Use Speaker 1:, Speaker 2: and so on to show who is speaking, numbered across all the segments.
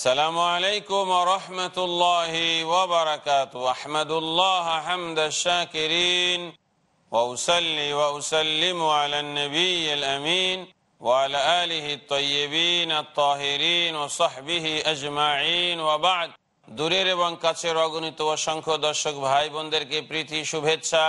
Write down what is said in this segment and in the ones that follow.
Speaker 1: السلام عليكم ورحمة الله وبركاته أحمد الله حمد الشاكرين وأسلي وأسلم على النبي الأمين وعلى آله الطيبين الطاهرين وصحبه أجمعين وبعد দূরের এবং কাছের অগণিত অসংখ্য দর্শক ভাই বোনদেরকে প্রীতি শুভেচ্ছা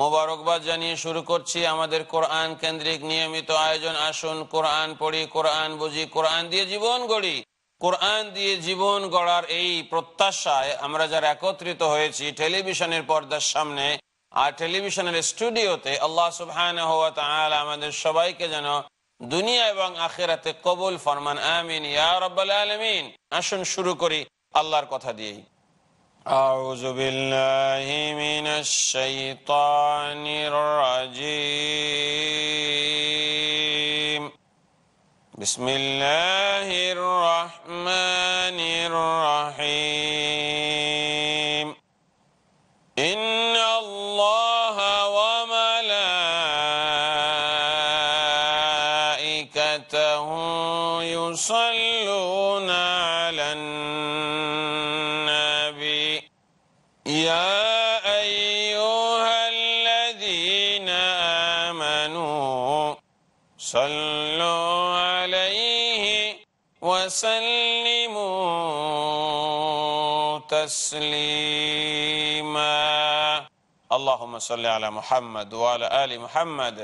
Speaker 1: মোবারকবাদ জানিয়ে শুরু করছি আমাদের কোরআন কেন্দ্রিক নিয়মিত আয়োজন আসুন কোরআন পড়ি কোরআন বুঝি কোরআন দিয়ে জীবন গড়ি কোরআন দিয়ে জীবন গড়ার এই প্রত্যাশায় আমরা যারা একত্রিত হয়েছি টেলিভিশনের পর্দার সামনে আর টেলিভিশনের স্টুডিওতে আল্লাহ সুহান আমাদের সবাইকে যেন দুনিয়া এবং আখেরাতে কবুল ফরমান আমিন আলমিন আসুন শুরু করি আল্লাহর কথা দিয়েই أعوذ بالله من الشيطان الرجيم بسم الله الرحمن الرحمن সাল্লি আলা মুহাম্মদ ওয়ালা আলী মুহাম্মদ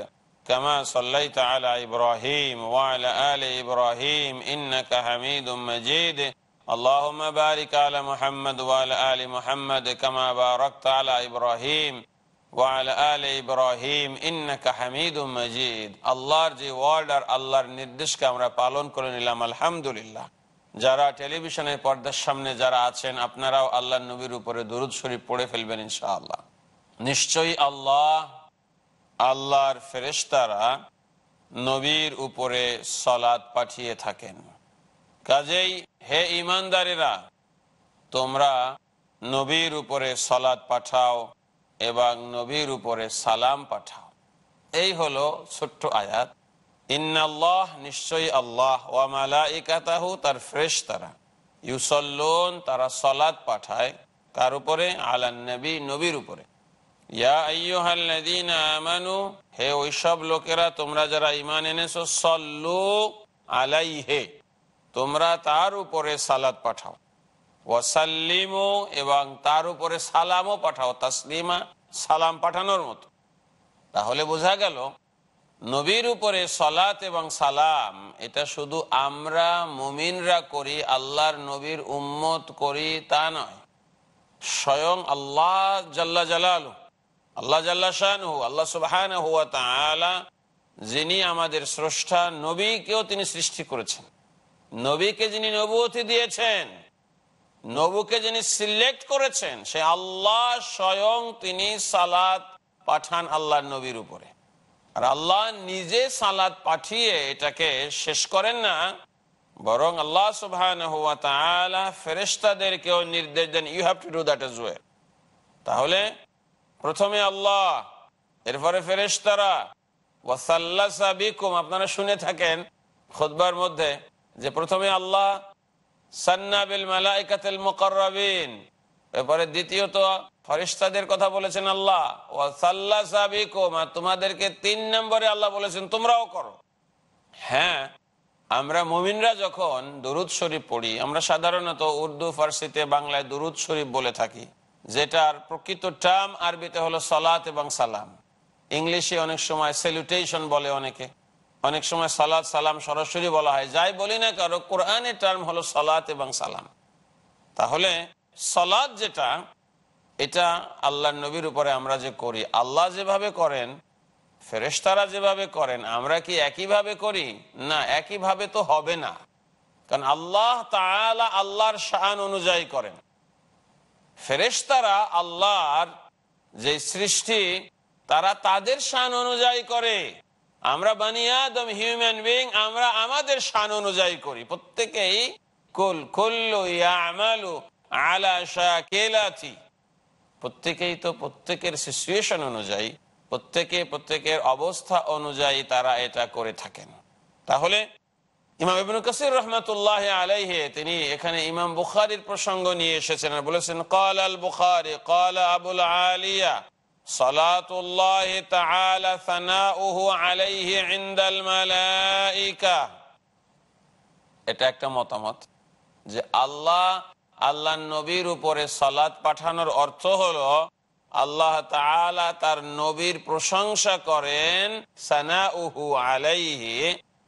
Speaker 1: كما صليت على إبراهيم وعلى آل إبراهيم إنك حميد مجيد اللهم بارك على محمد وعلى آل محمد كما باركت على إبراهيم وعلى آل إبراهيم إنك حميد مجيد الله جي وارد الله নির্দেশ আমরা পালন করে নিলাম আলহামদুলিল্লাহ যারা টেলিভিশনের পর্দার সামনে যারা আছেন আপনারাও আল্লাহ নবীর উপরে দরুদ শরীফ পড়ে ফেলবেন ইনশাআল্লাহ নিশ্চয়ই আল্লাহ আল্লাহর ফেরেস্তারা নবীর উপরে সলাদ পাঠিয়ে থাকেন কাজেই হে ইমানদারেরা তোমরা নবীর উপরে সলাদ পাঠাও এবং নবীর উপরে সালাম পাঠাও এই হলো ছোট্ট আয়াত ইন্নাল্লাহ নিশ্চয়ই আল্লাহ ইকাতাহু তার ফ্রেশ তারা ইউসল্লোন তারা সলাদ পাঠায় কার উপরে আলান নবী নবীর উপরে হে ওইসব লোকেরা তোমরা যারা ইমান এনেছো সল্লু হে তোমরা তার উপরে সালাদ পাঠাও ওয়াসাল্লিমো এবং তার উপরে সালামও পাঠাও তাসলিমা সালাম পাঠানোর মতো তাহলে বোঝা গেল নবীর উপরে সলাত এবং সালাম এটা শুধু আমরা মুমিনরা করি আল্লাহর নবীর উম্মত করি তা নয় স্বয়ং আল্লাহ জাল্লা জালালু আল্লাহ জাল্লাহু আল্লাহ সুবাহান হুয়া তালা যিনি আমাদের স্রষ্টা নবীকেও তিনি সৃষ্টি করেছেন নবীকে যিনি নবুতি দিয়েছেন নবুকে যিনি সিলেক্ট করেছেন সে আল্লাহ স্বয়ং তিনি সালাদ পাঠান আল্লাহ নবীর উপরে আর আল্লাহ নিজে সালাদ পাঠিয়ে এটাকে শেষ করেন না বরং আল্লাহ সুবহান হুয়া তালা ফেরেস্তাদেরকেও নির্দেশ দেন you have to do that as well তাহলে প্রথমে আল্লাহ এরপরে ফেরেশতারা ওয়াসাল্লা সাবিকুম আপনারা শুনে থাকেন খোদবার মধ্যে যে প্রথমে আল্লাহ সান্নাবিল মালাইকাতিল মুকরবিন এরপরে দ্বিতীয়ত ফরিস্তাদের কথা বলেছেন আল্লাহ ওয়াসাল্লা সাবিকুম আর তোমাদেরকে তিন নম্বরে আল্লাহ বলেছেন তোমরাও করো হ্যাঁ আমরা মুমিনরা যখন দরুদ শরীফ পড়ি আমরা সাধারণত উর্দু ফার্সিতে বাংলায় দরুদ শরীফ বলে থাকি যেটার প্রকৃত টার্ম আরবিতে হলো সালাত এবং সালাম ইংলিশে অনেক সময় সেলুটেশন বলে অনেকে অনেক সময় সালাত সালাম সরাসরি বলা হয় যাই বলি না কারো কোরআনের টার্ম হলো সালাত এবং সালাম তাহলে সালাদ যেটা এটা আল্লাহ নবীর উপরে আমরা যে করি আল্লাহ যেভাবে করেন ফেরেস্তারা যেভাবে করেন আমরা কি একইভাবে করি না একইভাবে তো হবে না কারণ আল্লাহ তালা আল্লাহর শাহান অনুযায়ী করেন ফেরেস্তারা আল্লাহর যে সৃষ্টি তারা তাদের সান অনুযায়ী করে আমরা বানিয়াদম হিউম্যান বিং আমরা আমাদের সান অনুযায়ী করি প্রত্যেকেই কুল কুল্লু ইয়ামালু আলা শাকিলাতি প্রত্যেকেই তো প্রত্যেকের সিচুয়েশন অনুযায়ী প্রত্যেকে প্রত্যেকের অবস্থা অনুযায়ী তারা এটা করে থাকেন তাহলে ইমাম কাসির রহমতুল্লাহ তিনি এখানে ইমাম বুখারির প্রসঙ্গ নিয়ে এসেছেন বলেছেন কল আল বুখারি কল আবুল আলিয়া এটা একটা মতামত যে আল্লাহ আল্লাহ নবীর উপরে সালাত পাঠানোর অর্থ হলো আল্লাহ তার নবীর প্রশংসা করেন সানা উহু আলাইহি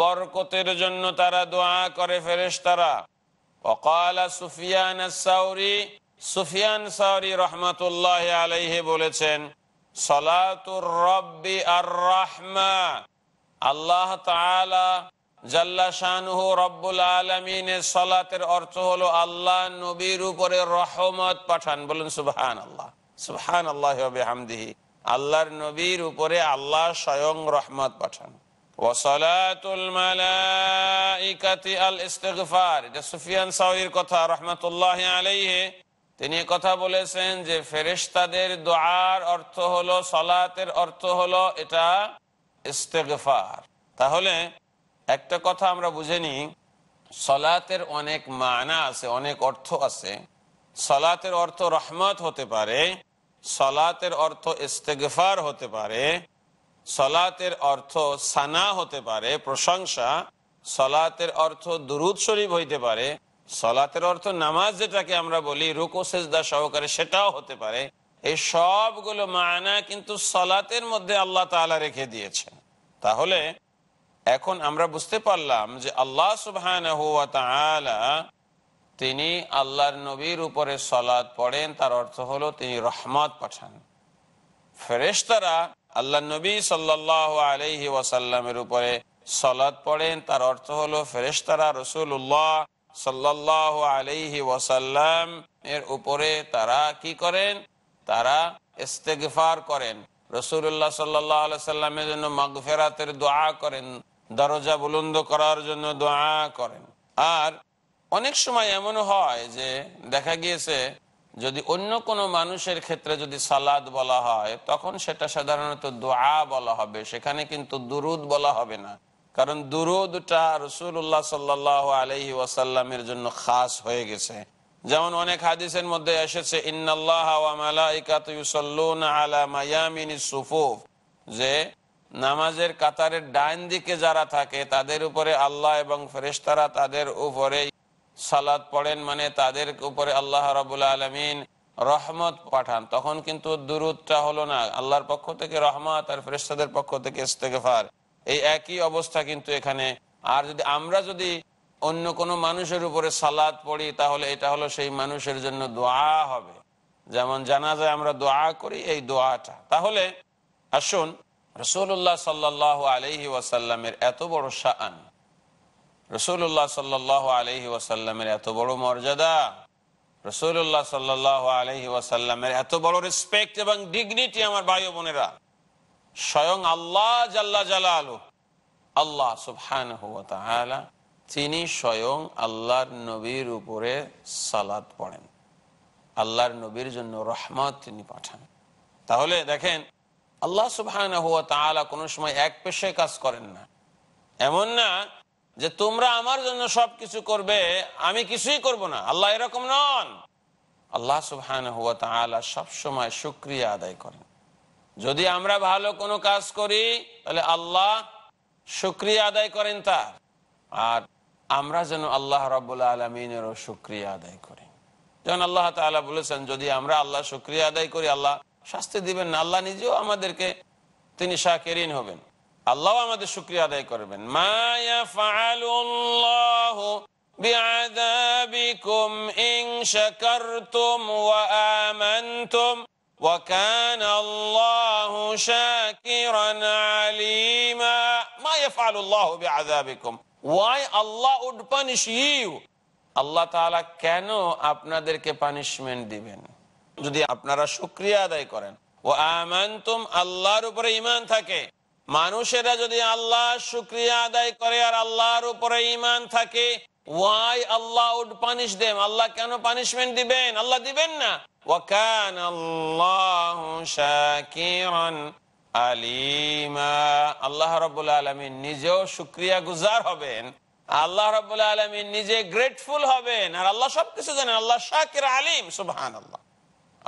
Speaker 1: বরকতের জন্য তারা দোয়া করে ফেরেস তারা অকালা সুফিয়ান সাউরি সুফিয়ান সাউরি আলাইহে বলেছেন রব্বি আর আল্লাহ জাল্লা রব্বুল অর্থ হলো আল্লাহ নবীর উপরে রহমত পাঠান বলুন সুবহান আল্লাহ সুবহান আল্লাহ আল্লাহর নবীর উপরে আল্লাহ স্বয়ং রহমত পাঠান وصلاة الملائكة الاستغفار এটা সুফিয়ান সাউরির কথা রহমাতুল্লাহ আলাইহি তিনি কথা বলেছেন যে ফেরেশতাদের দোয়ার অর্থ হলো সলাতের অর্থ হলো এটা ইস্তেগফার তাহলে একটা কথা আমরা বুঝে নিই সলাতের অনেক মানা আছে অনেক অর্থ আছে সলাতের অর্থ রহমত হতে পারে সলাতের অর্থ ইস্তেগফার হতে পারে সলাতের অর্থ সানা হতে পারে প্রশংসা সলাতের অর্থ দুরুদ শরীফ হইতে পারে সলাতের অর্থ নামাজ যেটাকে আমরা বলি রুকো সেজদা সহকারে সেটাও হতে পারে এই সবগুলো মায়না কিন্তু সলাতের মধ্যে আল্লাহ তালা রেখে দিয়েছে তাহলে এখন আমরা বুঝতে পারলাম যে আল্লাহ সুবহান তিনি আল্লাহর নবীর উপরে সলাদ পড়েন তার অর্থ হলো তিনি রহমত পাঠান ফেরেশতারা আল্লাহ নবী সাল্লাহ আলহি ওয়াসাল্লামের উপরে সলাদ পড়েন তার অর্থ হলো ফেরেস্তারা রসুল্লাহ সাল্লাহ আলহি ওয়াসাল্লাম এর উপরে তারা কি করেন তারা ইস্তেগফার করেন রসুল্লাহ সাল্লাহ সাল্লামের জন্য মাগফেরাতের দোয়া করেন দরজা বুলন্দ করার জন্য দোয়া করেন আর অনেক সময় এমন হয় যে দেখা গিয়েছে যদি অন্য কোনো মানুষের ক্ষেত্রে যদি সালাদ বলা হয় তখন সেটা সাধারণত দোয়া বলা হবে সেখানে কিন্তু দুরুদ বলা হবে না কারণ দুরুদটা রসুল্লাহ সাল্লাহ আলহি ওয়াসাল্লামের জন্য খাস হয়ে গেছে যেমন অনেক হাদিসের মধ্যে এসেছে যে নামাজের কাতারের ডাইন দিকে যারা থাকে তাদের উপরে আল্লাহ এবং ফেরেস্তারা তাদের উপরে সালাদ পড়েন মানে তাদের উপরে আল্লাহ রাবুল আলমিন রহমত পাঠান তখন কিন্তু দূরতটা হলো না আল্লাহর পক্ষ থেকে রহমত আর ফ্রেস্তাদের পক্ষ থেকে ইস্তেকফার এই একই অবস্থা কিন্তু এখানে আর যদি আমরা যদি অন্য কোনো মানুষের উপরে সালাদ পড়ি তাহলে এটা হলো সেই মানুষের জন্য দোয়া হবে যেমন জানা যায় আমরা দোয়া করি এই দোয়াটা তাহলে আসুন রসুল্লাহ সাল্লাহ আলহি ওয়াসাল্লামের এত বড় সান রসুল্লাহ সাল্লাহ আলহি ওয়াসাল্লামের এত বড় মর্যাদা রসুল্লাহ সাল্লাহ আলহি ওয়াসাল্লামের এত বড় রেসপেক্ট এবং ডিগনিটি আমার ভাই বোনেরা স্বয়ং আল্লাহ জাল্লা জালা আলু আল্লাহ সুফহান তিনি স্বয়ং আল্লাহর নবীর উপরে সালাদ পড়েন আল্লাহর নবীর জন্য রহমত তিনি পাঠান তাহলে দেখেন আল্লাহ সুফহান হুয়া তাহলে কোনো সময় এক পেশে কাজ করেন না এমন না যে তোমরা আমার জন্য সব কিছু করবে আমি কিছুই করব না আল্লাহ এরকম নন আল্লাহ সুবহান হুয়া তালা সবসময় সুক্রিয়া আদায় করেন যদি আমরা ভালো কোনো কাজ করি তাহলে আল্লাহ সুক্রিয়া আদায় করেন তার আর আমরা যেন আল্লাহ রবুল্লা আলমিনেরও সুক্রিয়া আদায় করি যেমন আল্লাহ তালা বলেছেন যদি আমরা আল্লাহ সুক্রিয়া আদায় করি আল্লাহ শাস্তি দিবেন না আল্লাহ নিজেও আমাদেরকে তিনি সাকেরিন হবেন আল্লাহ আমাদের শুক্রিয়া আদায় করবেন মায়া ফালুল্লাহ بعذابكم إن شكرتم وآمنتم وكان الله شاكرا عليما ما يفعل الله بعذابكم why Allah would punish you কেন আপনাদেরকে পানিশমেন্ট দিবেন যদি আপনারা শুক্রিয়া আদায় করেন ও আমানতুম আল্লাহর উপরে ইমান থাকে মানুষেরা যদি আল্লাহ শুক্রিয়া আদায় করে আর আল্লাহর উপরে ইমান থাকে ওয়াই আল্লাহ উড পানিশ দেন আল্লাহ কেন পানিশমেন্ট দিবেন আল্লাহ দিবেন না আল্লাহ নিজেও শুক্রিয়া গুজার হবেন আল্লাহ রবুল্লা আলমী নিজে গ্রেটফুল হবেন আর আল্লাহ সবকিছু জানেন আল্লাহ শাকির আলিম সুবহান আল্লাহ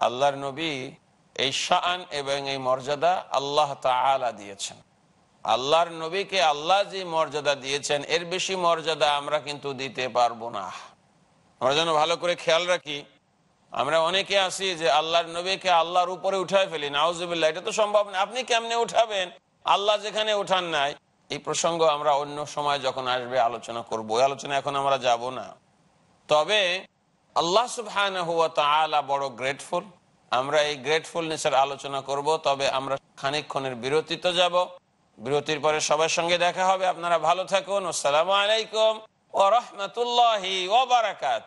Speaker 1: আল্লাহর নবী এই শান এবং এই মর্যাদা আল্লাহ তালা দিয়েছেন আল্লাহর নবীকে আল্লাহ যে মর্যাদা দিয়েছেন এর বেশি মর্যাদা আমরা কিন্তু দিতে পারবো না আমরা যেন ভালো করে খেয়াল রাখি আমরা অনেকে আসি যে আল্লাহর নবীকে আল্লাহর উপরে উঠায় ফেলি নাউজুবিল্লাহ এটা তো সম্ভব না আপনি কেমনে উঠাবেন আল্লাহ যেখানে উঠান নাই এই প্রসঙ্গ আমরা অন্য সময় যখন আসবে আলোচনা করবো ওই আলোচনা এখন আমরা যাব না তবে আল্লাহ সুবহান হুয়া তালা বড় গ্রেটফুল আমরা এই গ্রেটফুলনেসের আলোচনা করব তবে আমরা খানিক্ষণের বিরতিতে যাব বিরতির পরে সবার সঙ্গে দেখা হবে আপনারা ভালো থাকুন আসসালামু আলাইকুম ও রহমতুল্লাহ ওবরাকাত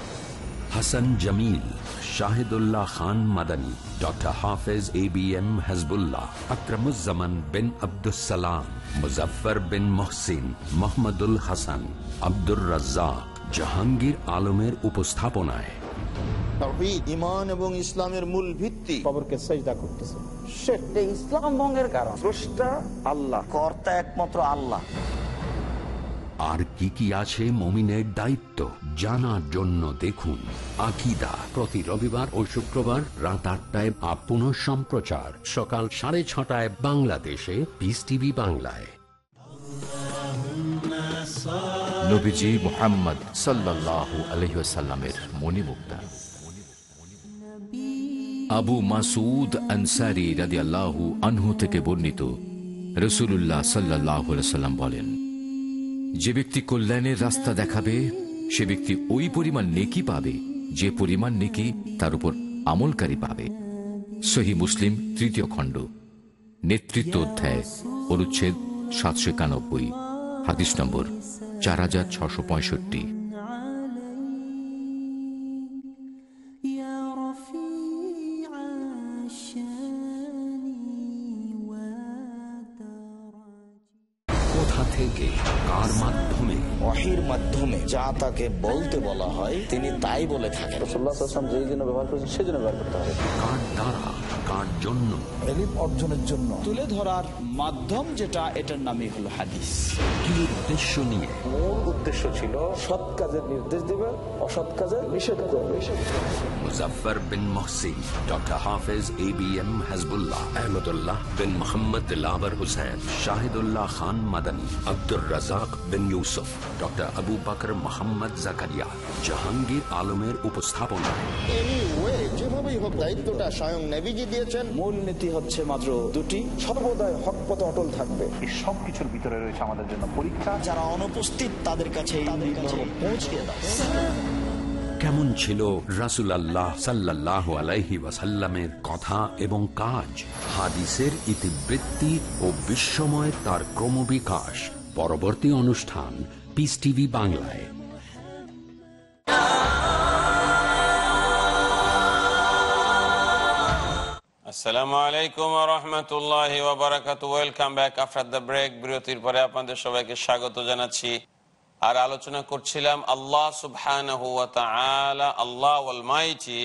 Speaker 2: Hasan Jamil Shahidullah Khan Madani doctor Hafez A B M Hezbullah Akramuzzaman bin Abdussalam Muzaffar bin Mohsin Mohammadul Hasan Abdur Razzak Jahangir আলমের উপস্থাপনায়
Speaker 1: ইমান এবং ইসলামের মূল ভিত্তি খবরকে ইসলাম
Speaker 2: আল্লাহ একমাত্র আল্লাহ আর কি কি আছে মমিনের দায়িত্ব জানার জন্য দেখুন আকিদা প্রতি রবিবার ও শুক্রবার রাত আটটায় আপন সম্প্রচার সকাল সাড়ে ছটায় বাংলাদেশে পিস টিভি বাংলায় নবীজি মোহাম্মদ আবু মাসুদ আনসারি আনহু থেকে বর্ণিত রসুল্লাহ সাল্লাহ বলেন যে ব্যক্তি কল্যাণের রাস্তা দেখাবে সে ব্যক্তি ওই পরিমাণ নেকি পাবে যে পরিমাণ নেকি তার উপর আমলকারী পাবে সহি মুসলিম তৃতীয় খণ্ড নেতৃত্ব অধ্যায় অনুচ্ছেদ সাতশো একানব্বই হাদিস নম্বর চার হাজার ছশো পঁয়ষট্টি ওহির মাধ্যমে যা তাকে বলতে বলা হয় তিনি তাই বলে থাকেন রসুল্লাহ যেই জন্য ব্যবহার করেছেন সেই জন্য ব্যবহার করতে হবে কার জন্য অর্জনের জন্য তুলে ধরার মাধ্যম যেটা এটার নামই হলো হাদিস কি উদ্দেশ্য নিয়ে মূল উদ্দেশ্য ছিল সৎ কাজের নির্দেশ দেবে অসৎ নিষেধ করবে bin doctor A B M Ahmadullah bin Khan Abdur bin doctor Abu Bakar Mohammad Jahangir আলমের উপস্থাপনা যেভাবেই হোক দায়িত্বটা স্বয়ং নেভিজি দিয়েছেন মূল নীতি হচ্ছে মাত্র দুটি সর্বদাই হক পথে অটল থাকবে এই সব ভিতরে রয়েছে আমাদের জন্য পরীক্ষা যারা অনুপস্থিত তাদের কাছে পৌঁছিয়ে দাও কেমন ছিল রাসুল আল্লাহ সাল্লাহ আলাইহি ওয়াসাল্লামের কথা এবং কাজ হাদিসের ইতিবৃত্তি ও বিশ্বময় তার ক্রমবিকাশ পরবর্তী অনুষ্ঠান পিস টিভি বাংলায়
Speaker 1: আসসালামু আলাইকুম রহমতুল্লাহ ওবরাকাত welcome back after the break বিরতির পরে আপনাদের সবাইকে স্বাগত জানাচ্ছি আর আলোচনা করছিলাম আল্লাহ সুবহান আল্লাহ মাইটি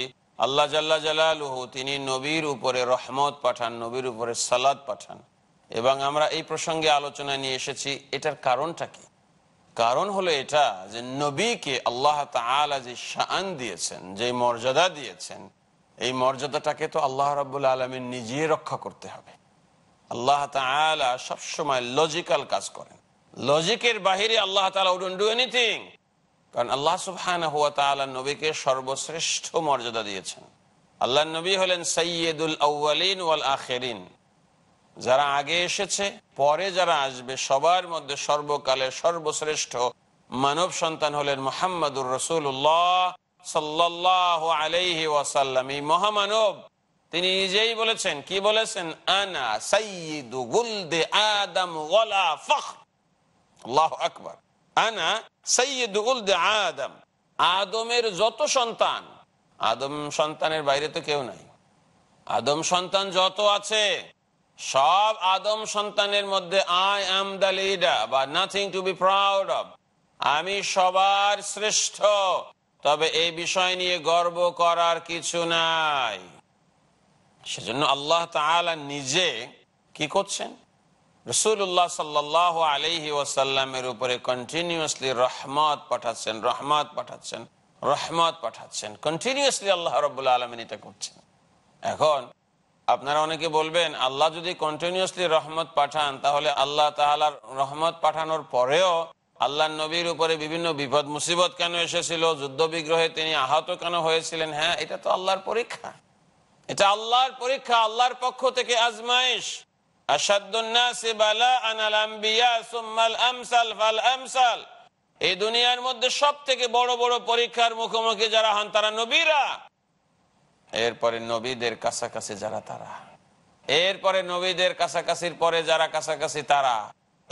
Speaker 1: আল্লাহ জাল্লা জালালহু তিনি নবীর উপরে রহমত পাঠান নবীর উপরে সালাদ পাঠান এবং আমরা এই প্রসঙ্গে আলোচনা নিয়ে এসেছি এটার কারণটা কি কারণ হলো এটা যে নবীকে আল্লাহ তালা যে শান দিয়েছেন যে মর্যাদা দিয়েছেন এই মর্যাদাটাকে তো আল্লাহ রাবুল আলমী নিজে রক্ষা করতে হবে আল্লাহ তালা সবসময় লজিক্যাল কাজ করেন লজিকের বাহিরে আল্লাহ এনিথিং কারণ আল্লাহ সুফহান নবীকে সর্বশ্রেষ্ঠ মর্যাদা দিয়েছেন আল্লাহ নবী হলেন সৈয়দুল আউ্বালিন ওয়াল আখেরিন যারা আগে এসেছে পরে যারা আসবে সবার মধ্যে সর্বকালে সর্বশ্রেষ্ঠ মানব সন্তান হলেন মোহাম্মদুর রসুল্লাহ মহামানব তিনি নিজেই বলেছেন কি বলেছেন আনা আদম আনা আদম আদমের যত সন্তান আদম সন্তানের বাইরে তো কেউ নাই আদম সন্তান যত আছে সব আদম সন্তানের মধ্যে আই এম দা লিডার বা nothing to be proud of আমি সবার শ্রেষ্ঠ তবে এই বিষয় নিয়ে গর্ব করার কিছু নাই সেজন্য আল্লাহ নিজে কি করছেন রসুল্লাহ সাল্লাহ আলহি ওয়াসাল্লামের উপরে কন্টিনিউসলি রহমত পাঠাচ্ছেন রহমত পাঠাচ্ছেন রহমত পাঠাচ্ছেন কন্টিনিউসলি আল্লাহ রবুল্লা আলমিন এটা করছেন এখন আপনারা অনেকে বলবেন আল্লাহ যদি কন্টিনিউসলি রহমত পাঠান তাহলে আল্লাহ তাহলে রহমত পাঠানোর পরেও আল্লাহ নবীর উপরে বিভিন্ন বিপদ মুসিবত কেন এসেছিল যুদ্ধ বিগ্রহে তিনি আহত কেন হয়েছিলেন হ্যাঁ এটা তো আল্লাহর পরীক্ষা এটা আল্লাহর পরীক্ষা আল্লাহর পক্ষ থেকে আজমাইশ এই দুনিয়ার মধ্যে সব থেকে বড় বড় পরীক্ষার মুখোমুখি যারা হন তারা নবীরা এরপরে নবীদের কাছাকাছি যারা তারা এরপরে নবীদের কাছাকাছির পরে যারা কাছাকাছি তারা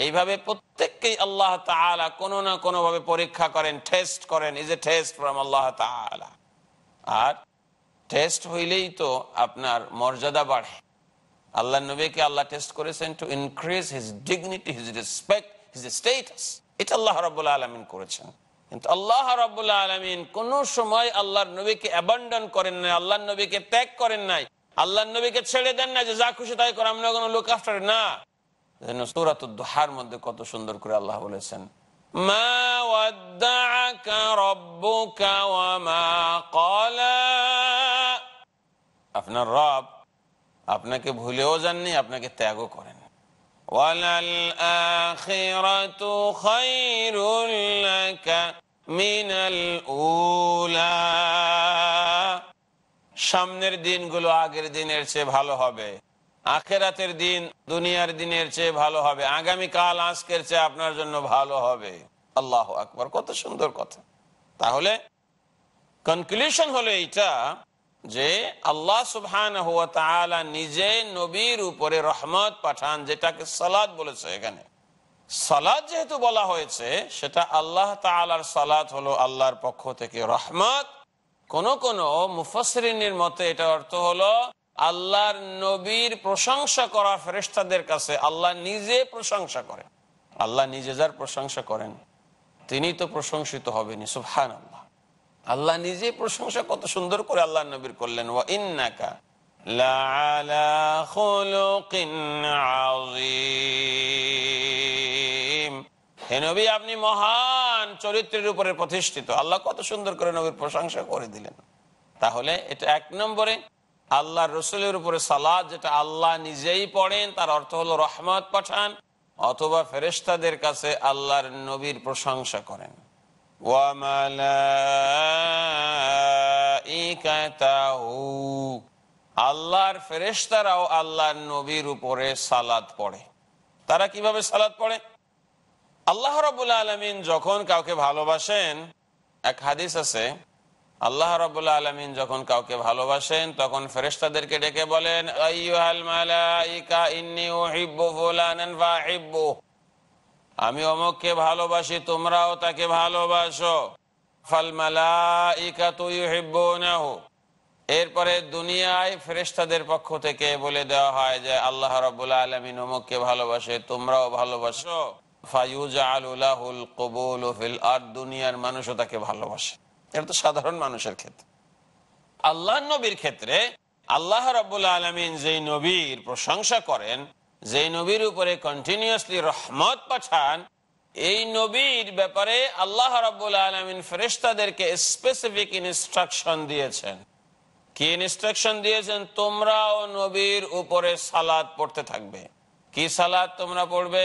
Speaker 1: এইভাবে প্রত্যেককেই আল্লাহ তালা কোনো না কোনো ভাবে পরীক্ষা করেন টেস্ট করেন is a test from Allah আর টেস্ট হইলেই তো আপনার মর্যাদা বাড়ে আল্লাহ নবীকে আল্লাহ টেস্ট করেছেন to increase his dignity his respect his status এটা আল্লাহ রবাহ আলমিন করেছেন কিন্তু আল্লাহ রাবুল্লাহ আলমিন কোন সময় আল্লাহর নবীকে অ্যাবান্ডন করেন নাই আল্লাহ নবীকে ত্যাগ করেন নাই আল্লাহ নবীকে ছেড়ে দেন না যে যা খুশি তাই করে আমরা কোনো লোক আফটার না সুরাত দোহার মধ্যে কত সুন্দর করে আল্লাহ বলেছেন আপনার রব আপনাকে ভুলেও যাননি আপনাকে ত্যাগ করেন সামনের দিনগুলো আগের দিনের চেয়ে ভালো হবে আখেরাতের দিন দুনিয়ার দিনের চেয়ে ভালো হবে আগামী কাল আজকের চেয়ে আপনার জন্য ভালো হবে আল্লাহ আকবর কত সুন্দর কথা তাহলে কনক্লুশন হলো এইটা যে আল্লাহ সুবহান হুয়া নিজে নবীর উপরে রহমত পাঠান যেটাকে সালাদ বলেছে এখানে সালাদ যেহেতু বলা হয়েছে সেটা আল্লাহ তালার সালাদ হলো আল্লাহর পক্ষ থেকে রহমত কোন কোন মুফসরিনীর মতে এটা অর্থ হলো আল্লাহর নবীর প্রশংসা করা ফেরেস্তাদের কাছে আল্লাহ নিজে প্রশংসা করেন আল্লাহ নিজে যার প্রশংসা করেন তিনি তো প্রশংসিত হবেন সুফহান আল্লাহ আল্লাহ নিজে প্রশংসা কত সুন্দর করে আল্লাহ নবীর করলেন ও ইন্নাকা আপনি মহান চরিত্রের উপরে প্রতিষ্ঠিত আল্লাহ কত সুন্দর করে নবীর প্রশংসা করে দিলেন তাহলে এটা এক নম্বরে আল্লাহ রসুলের উপরে সালাদ যেটা আল্লাহ নিজেই পড়েন তার অর্থ হলো রহমত পাঠান অথবা ফেরেস্তাদের কাছে আল্লাহর নবীর প্রশংসা করেন আল্লাহর ফেরেস্তারাও আল্লাহর নবীর উপরে সালাদ পড়ে তারা কিভাবে সালাদ পড়ে আল্লাহ রবুল্লা আলমিন যখন কাউকে ভালোবাসেন এক হাদিস আছে আল্লাহ রবুল্লা আলমিন যখন কাউকে ভালোবাসেন তখন ফেরেস্তাদেরকে ডেকে বলেন আমি অমুককে ভালোবাসি তোমরাও তাকে ভালোবাসো এরপরে দুনিয়ায় ফেরেস্তাদের পক্ষ থেকে বলে দেওয়া হয় যে আল্লাহ রবুল্লা আলমিন অমুককে ভালোবাসে তোমরাও ভালোবাসো ফাইউজ আল উলাহুল কবুল দুনিয়ার মানুষও তাকে ভালোবাসে এটা তো সাধারণ মানুষের ক্ষেত্রে আল্লাহ নবীর ক্ষেত্রে আল্লাহ রবুল্লা আলমিন যে নবীর প্রশংসা করেন যে নবীর উপরে কন্টিনিউসলি রহমত পাঠান এই নবীর ব্যাপারে আল্লাহ রবুল্লা আলমিন ফেরেস্তাদেরকে স্পেসিফিক ইনস্ট্রাকশন দিয়েছেন কি ইনস্ট্রাকশন দিয়েছেন তোমরা ও নবীর উপরে সালাদ পড়তে থাকবে কি সালাদ তোমরা পড়বে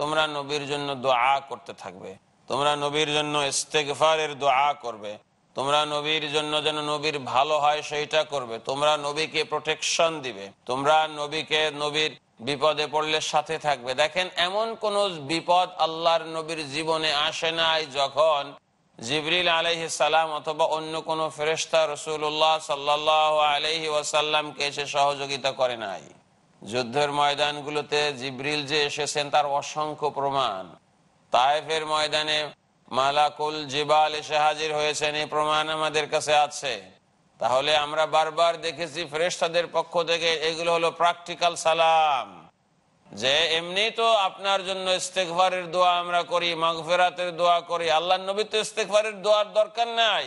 Speaker 1: তোমরা নবীর জন্য দোয়া করতে থাকবে তোমরা নবীর জন্য ইস্তেকফারের দোয়া করবে তোমরা নবীর জন্য যেন নবীর ভালো হয় সেইটা করবে তোমরা নবীকে প্রোটেকশন দিবে তোমরা নবীকে নবীর বিপদে পড়লে সাথে থাকবে দেখেন এমন কোন বিপদ আল্লাহর নবীর জীবনে আসে নাই যখন জিবরিল আলহি সালাম অথবা অন্য কোন ফেরেস্তা রসুল্লাহ সাল্লাহ আলহি ওয়াসাল্লামকে এসে সহযোগিতা করে নাই যুদ্ধের ময়দানগুলোতে জিবরিল যে এসেছেন তার অসংখ্য প্রমাণ তাইফের ময়দানে মালাকুল জিবাল এসে হাজির হয়েছেন এই প্রমাণ আমাদের কাছে আছে তাহলে আমরা বারবার দেখেছি ফ্রেস্টাদের পক্ষ থেকে এগুলো হলো প্র্যাকটিক্যাল সালাম যে এমনি তো আপনার জন্য ইস্তেকবারের দোয়া আমরা করি মাগফেরাতের দোয়া করি আল্লাহ নবী তো ইস্তেকবারের দোয়ার দরকার নাই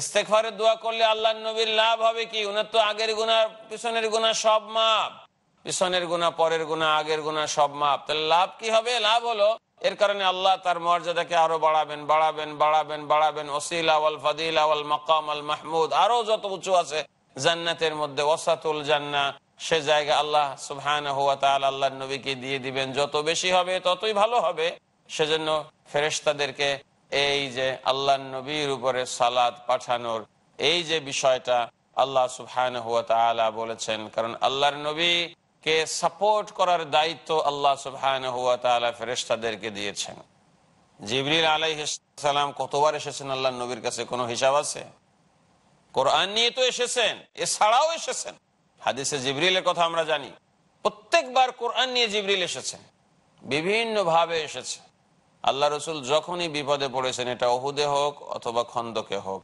Speaker 1: ইস্তেকবারের দোয়া করলে আল্লাহ নবীর লাভ হবে কি উনার তো আগের গুণা পিছনের গুণা সব মাপ পিছনের গুণা পরের গুণা আগের গুণা সব মাপ তাহলে লাভ কি হবে লাভ হলো এর কারণে আল্লাহ তার মর্যাদাকে আরো বাড়াবেন বাড়াবেন বাড়াবেন বাড়াবেন ওসিলা ফাদিল মকাম আল মাহমুদ আরো যত উঁচু আছে জান্নাতের মধ্যে ওসাতুল জান্না সে জায়গা আল্লাহ সুহান হুয়া তাল আল্লাহ নবীকে দিয়ে দিবেন যত বেশি হবে ততই ভালো হবে সেজন্য ফেরেস্তাদেরকে এই যে আল্লাহ নবীর উপরে সালাদ পাঠানোর এই যে বিষয়টা আল্লাহ সুহান হুয়া তালা বলেছেন কারণ আল্লাহর নবী কে সাপোর্ট করার দায়িত্ব আল্লাহ সুবহান হুয়া তালা ফেরেস্তাদেরকে দিয়েছেন জিবরিল আলাইসালাম কতবার এসেছেন আল্লাহ নবীর কাছে কোনো হিসাব আছে কোরআন নিয়ে তো এসেছেন এছাড়াও এসেছেন হাদিসে জিবরিলের কথা আমরা জানি প্রত্যেকবার কোরআন নিয়ে জিবরিল এসেছেন বিভিন্ন ভাবে এসেছে আল্লাহ রসুল যখনই বিপদে পড়েছেন এটা অহুদে হোক অথবা খন্দকে হোক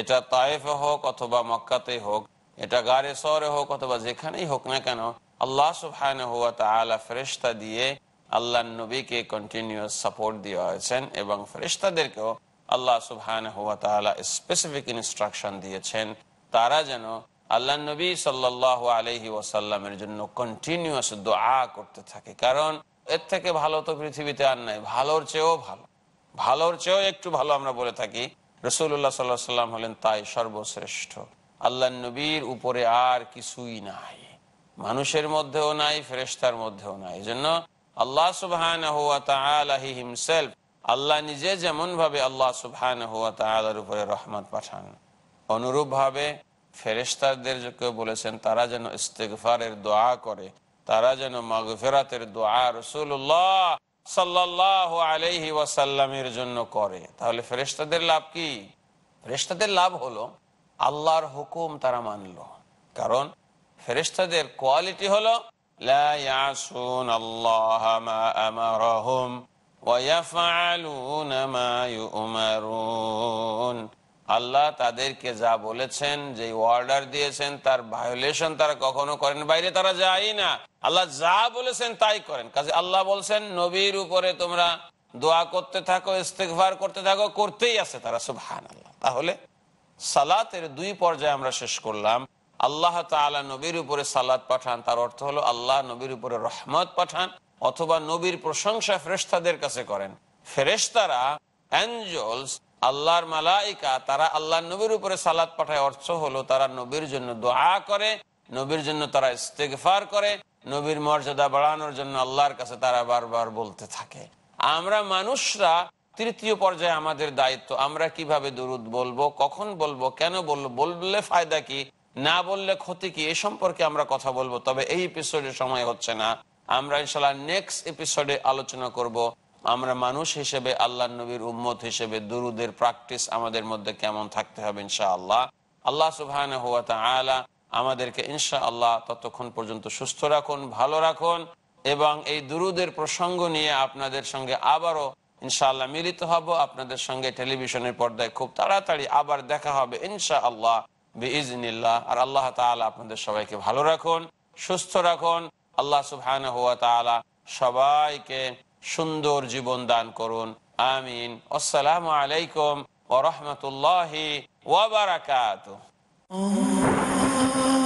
Speaker 1: এটা তায়েফে হোক অথবা মক্কাতে হোক এটা গাড়ে শহরে হোক অথবা যেখানেই হোক না কেন আল্লাহ সুফহান হুয়া ফেরিস্তা দিয়ে আল্লাহ নবীকে কন্টিনিউস সাপোর্ট দিয়ে হয়েছেন এবং ফেরিস্তাদেরকেও আল্লাহ সুবহান স্পেসিফিক ইনস্ট্রাকশন দিয়েছেন তারা যেন আল্লাহ নবী সাল্লাহ আলহি ওয়াসাল্লামের জন্য কন্টিনিউস দোয়া করতে থাকে কারণ এর থেকে ভালো তো পৃথিবীতে আর নাই ভালোর চেয়েও ভালো ভালোর চেয়েও একটু ভালো আমরা বলে থাকি রসুল্লাহ সাল্লাহ সাল্লাম হলেন তাই সর্বশ্রেষ্ঠ আল্লাহ নবীর উপরে আর কিছুই নাই মানুষের মধ্যেও নাই ফেরেস্তার মধ্যেও নাই এই জন্য আল্লাহ সুবহান আল্লাহ নিজে যেমন ভাবে আল্লাহ সুবহান উপরে রহমত পাঠান অনুরূপ ভাবে ফেরেস্তারদের কেউ বলেছেন তারা যেন ইস্তেকফারের দোয়া করে তারা যেন মগফেরাতের দোয়া রসুল্লাহ সাল্লাহ আলহি ওয়াসাল্লামের জন্য করে তাহলে ফেরেস্তাদের লাভ কি ফেরেস্তাদের লাভ হলো আল্লাহর হুকুম তারা মানলো কারণ ফেরিস্তাদের কোয়ালিটি হলো আল্লাহ তাদেরকে যা বলেছেন যে অর্ডার দিয়েছেন তার ভায়োলেশন তারা কখনো করেন বাইরে তারা যায় না আল্লাহ যা বলেছেন তাই করেন কাজে আল্লাহ বলছেন নবীর উপরে তোমরা দোয়া করতে থাকো ইস্তেকভার করতে থাকো করতেই আছে তারা সুবহান আল্লাহ তাহলে সালাতের দুই পর্যায়ে আমরা শেষ করলাম আল্লাহ তালা নবীর উপরে সালাদ পাঠান তার অর্থ হলো আল্লাহ নবীর উপরে রহমত পাঠান অথবা নবীর প্রশংসা ফেরেস্তাদের কাছে করেন ফেরেস্তারা অ্যাঞ্জলস আল্লাহর মালাইকা তারা আল্লাহ নবীর উপরে সালাদ পাঠায় অর্থ হলো তারা নবীর জন্য দোয়া করে নবীর জন্য তারা ইস্তেকফার করে নবীর মর্যাদা বাড়ানোর জন্য আল্লাহর কাছে তারা বারবার বলতে থাকে আমরা মানুষরা তৃতীয় পর্যায়ে আমাদের দায়িত্ব আমরা কিভাবে দুরুদ বলবো কখন বলবো কেন বলবো বললে ফায়দা কি না বললে ক্ষতি কি এ সম্পর্কে আমরা কথা বলবো তবে এই এপিসোডের সময় হচ্ছে না আমরা ইনশাল্লাহ নেক্সট এপিসোডে আলোচনা করব আমরা মানুষ হিসেবে আল্লাহ নবীর উম্মত হিসেবে দুরুদের প্র্যাকটিস আমাদের মধ্যে কেমন থাকতে হবে ইনশা আল্লাহ আল্লাহ সুবাহ আমাদেরকে ইনশা আল্লাহ ততক্ষণ পর্যন্ত সুস্থ রাখুন ভালো রাখুন এবং এই দুরুদের প্রসঙ্গ নিয়ে আপনাদের সঙ্গে আবারও ইনশাআল্লাহ মিলিত হব আপনাদের সঙ্গে টেলিভিশনের পর্দায় খুব তাড়াতাড়ি আবার দেখা হবে ইনশা আল্লাহ বিজনিল্লাহ আর আল্লাহ তালা আপনাদের সবাইকে ভালো রাখুন সুস্থ রাখুন আল্লাহ সুবহান হুয়া তালা সবাইকে সুন্দর জীবন দান করুন আমিন আসসালামু আলাইকুম ওরহমতুল্লাহ ওয়াবারাকাত Oh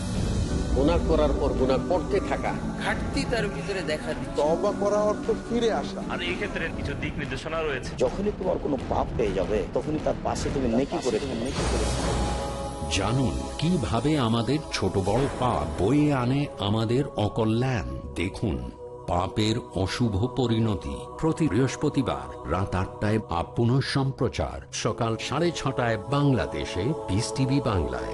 Speaker 2: গুণা করার পর গুণা করতে থাকা
Speaker 1: ঘাটতি তার ভিতরে দেখা তবা করা অর্থ ফিরে
Speaker 2: আসা আর এই ক্ষেত্রে কিছু দিক নির্দেশনা রয়েছে যখনই তোমার কোনো পাপ পেয়ে যাবে তখনই তার পাশে তুমি নেকি করে নেকি করে জানুন কিভাবে আমাদের ছোট বড় পাপ আনে আমাদের অকল্যাণ দেখুন পাপের অশুভ পরিণতি প্রতি বৃহস্পতিবার রাত আটটায় আপ সম্প্রচার সকাল সাড়ে ছটায় বাংলাদেশে বিস টিভি বাংলায়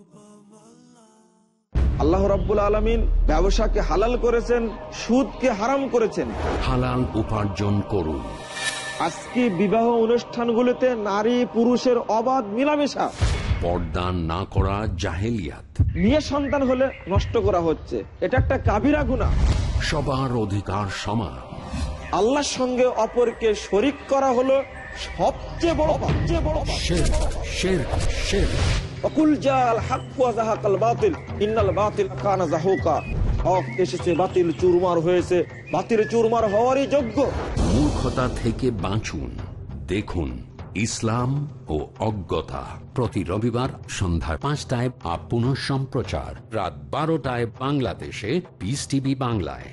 Speaker 2: আল্লাহ রাব্বুল আলমিন ব্যবসাকে হালাল করেছেন
Speaker 1: সুদকে হারাম করেছেন
Speaker 2: হালাল উপার্জন করুন আজকে
Speaker 1: বিবাহ অনুষ্ঠানগুলোতে নারী পুরুষের অবাধ মিলামেশা
Speaker 2: পর্দা না করা জাহেলিয়াত
Speaker 1: মেয়ে সন্তান হলে নষ্ট করা হচ্ছে এটা একটা কাবিরা গুণা
Speaker 2: সবার অধিকার সমান আল্লাহর সঙ্গে অপরকে শরিক করা হলো সবচেয়ে বড় সবচেয়ে বড় শের শের শের অকুল জা
Speaker 1: আল হাক জাহাকাল বাতিল ইন্নাল বাতিল কানা জাহুকা হক এসেছে বাতিল চুরমার হয়েছে বাতিল চুরমার হওয়ারই যোগ্য
Speaker 2: মূর্খতা থেকে বাঁচুন দেখুন ইসলাম ও অজ্ঞতা প্রতি রবিবার সন্ধ্যা পাঁচটায় আপ সম্প্রচার রাত বারোটায় বাংলাদেশে পিস টিভি বাংলায়